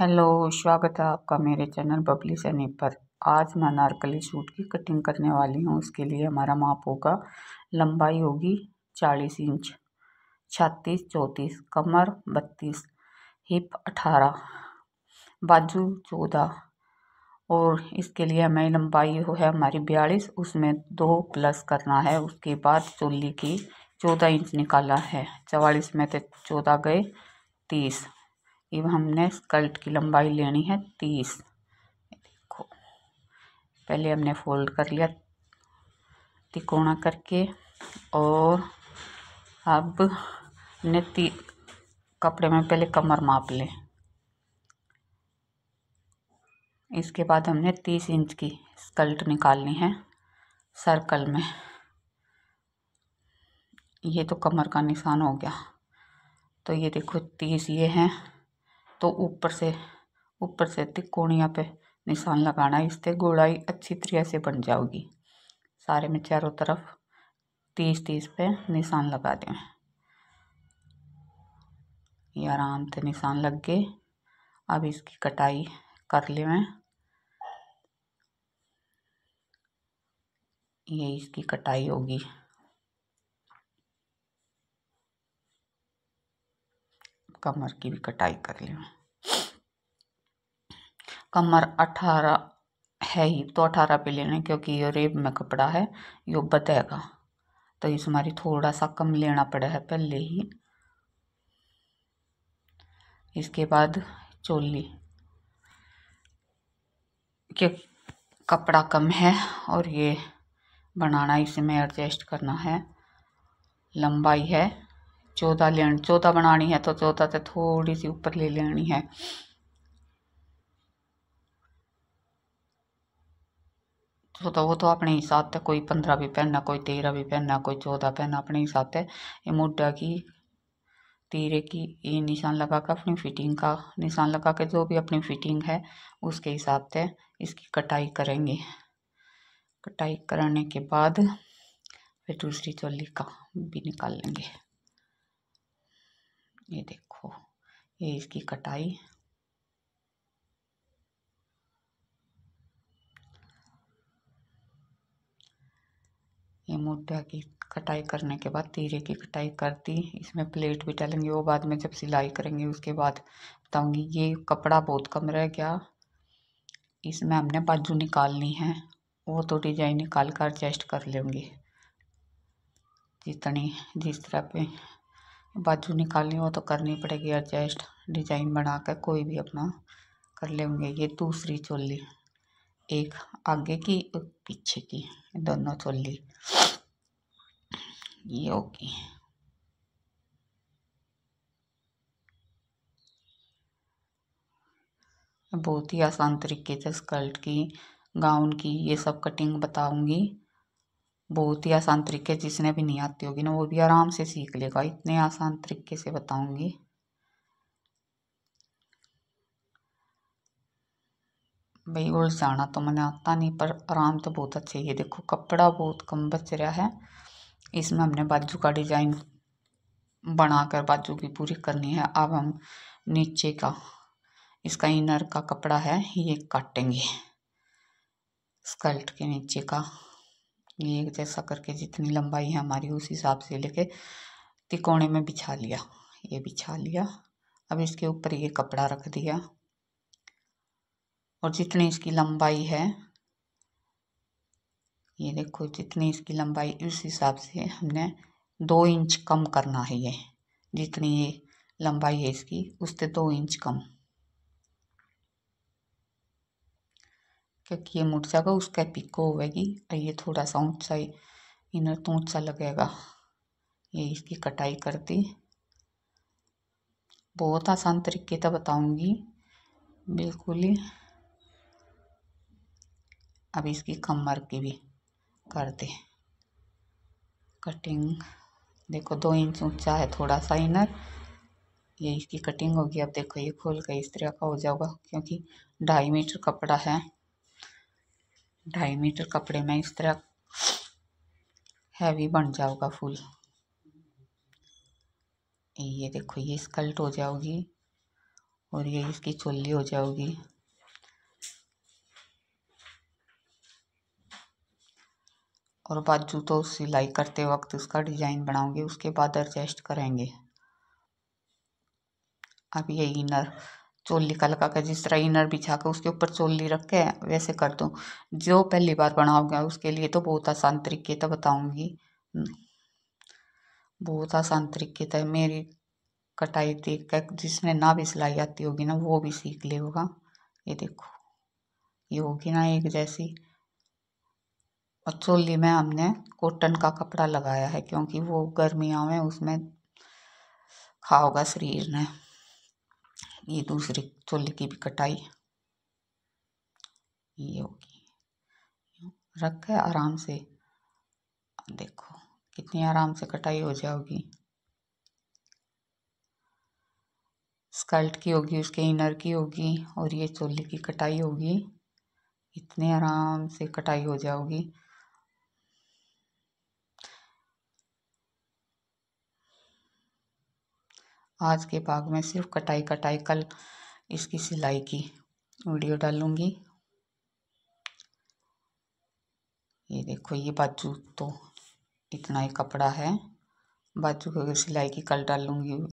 hello स्वागत है आपका मेरे चैनल बबली सनी पर आज मैं नारकली सूट की कटिंग करने वाली हूँ उसके लिए हमारा माप होगा लंबाई होगी चालीस इंच छत्तीस चौंतीस कमर बत्तीस हिप अठारह बाजू चौदह और इसके लिए हमें लंबाई हो है हमारी बयालीस उसमें दो प्लस करना है उसके बाद चोली की चौदह इंच निकाला है चवालीस में तो चौदह गए तीस अब हमने स्कर्ट की लंबाई लेनी है तीस देखो पहले हमने फोल्ड कर लिया तिकोणा करके और अब हमने ती कपड़े में पहले कमर माप ले इसके बाद हमने तीस इंच की स्कर्ट निकालनी है सर्कल में ये तो कमर का निशान हो गया तो ये देखो तीस ये हैं तो ऊपर से ऊपर से तिकोणिया पे निशान लगाना है इससे गोलाई अच्छी तरह से बन जाओगी सारे में चारों तरफ तीस तीस पे निशान लगा दें ये आराम से निशान लग गए अब इसकी कटाई कर मैं ये इसकी कटाई होगी कमर की भी कटाई कर ली कमर अठारह है ही तो अठारह पे लेना क्योंकि ये रेब में कपड़ा है ये बताएगा तो इस हमारी थोड़ा सा कम लेना पड़ा है पहले ही इसके बाद चोली के कपड़ा कम है और ये बनाना इसमें एडजस्ट करना है लंबाई है चौदह ले चौदह बनानी है तो चौदह से थोड़ी सी ऊपर ले लेनी है तो, तो वो तो अपने हिसाब से कोई पंद्रह भी पहनना कोई तेरह भी पहनना कोई चौदह पहनना अपने हिसाब से ये मुड्ढा की तीरे की ये निशान लगा कर अपनी फिटिंग का निशान लगा के जो भी अपनी फिटिंग है उसके हिसाब से इसकी कटाई करेंगे कटाई करने के बाद फिर दूसरी चोली का भी निकाल लेंगे ये देखो ये इसकी कटाई ये मोटा की कटाई करने के बाद तीरे की कटाई कर दी इसमें प्लेट भी डालेंगे वो बाद में जब सिलाई करेंगे उसके बाद बताऊंगी ये कपड़ा बहुत कम रह गया इसमें हमने बाजू निकालनी है वो तो डिजाइन निकाल कर एडजस्ट कर लेंगे जितनी जिस तरह पे बाजू निकालनी हो तो करनी पड़ेगी एडजस्ट डिजाइन बना कर कोई भी अपना कर लेंगे ये दूसरी चोली एक आगे की एक पीछे की दोनों चोली ये ओके बहुत ही आसान तरीके से स्कर्ट की गाउन की ये सब कटिंग बताऊंगी बहुत ही आसान तरीके जिसने भी नहीं आती होगी ना वो भी आराम से सीख लेगा इतने आसान तरीके से बताऊंगी भाई उलझाना तो मैंने आता नहीं पर आराम तो बहुत अच्छे ये देखो कपड़ा बहुत कम बच रहा है इसमें हमने बाजू का डिजाइन बनाकर बाजू की पूरी करनी है अब हम नीचे का इसका इनर का कपड़ा है ये काटेंगे स्कर्ट के नीचे का एक जैसा करके जितनी लंबाई है हमारी उस हिसाब से लेके तिकोने में बिछा लिया ये बिछा लिया अब इसके ऊपर ये कपड़ा रख दिया और जितनी इसकी लंबाई है ये देखो जितनी इसकी लंबाई उस हिसाब से हमने दो इंच कम करना है ये जितनी ये लंबाई है इसकी उससे दो इंच कम क्योंकि ये मुड़ जाएगा उसका पिको होगी और ये थोड़ा सा ऊंचा ही इनर तो ऊंचा लगेगा ये इसकी कटाई कर दी बहुत आसान तरीके से बताऊंगी बिल्कुल ही अब इसकी कमर की भी कर दे कटिंग देखो दो इंच ऊंचा है थोड़ा सा इनर ये इसकी कटिंग होगी अब देखो ये खोल के इस तरह का हो जाएगा क्योंकि ढाई मीटर कपड़ा है ढाई मीटर कपड़े में इस तरह हैवी बन जाओगा फूल ये देखो ये स्कल्ट हो जाओगी और ये इसकी चोली हो जाओगी और बाजू तो सिलाई करते वक्त उसका डिज़ाइन बनाओगे उसके बाद एडजस्ट करेंगे अब ये इनर चोली का लगा कर जिस तरह इनर बिछा कर उसके ऊपर चोली रख के वैसे कर दो जो पहली बार बनाओगे उसके लिए तो बहुत आसान तरीके तो बताऊंगी बहुत आसान तरीके तो मेरी कटाई देख कर जिसने ना भी सिलाई आती होगी ना वो भी सीख ले होगा ये देखो ये होगी ना एक जैसी और चोली में हमने कॉटन का कपड़ा लगाया है क्योंकि वो गर्मियों में उसमें खाओगा शरीर ने ये दूसरे छोले की भी कटाई ये होगी रख है आराम से देखो कितनी आराम से कटाई हो जाओगी स्कर्ट की होगी उसके इनर की होगी और ये चोली की कटाई होगी इतने आराम से कटाई हो जाओगी आज के भाग में सिर्फ कटाई कटाई कल इसकी सिलाई की वीडियो डालूंगी ये देखो ये बाजू तो इतना ही कपड़ा है बाजू की सिलाई की कल डालूंगी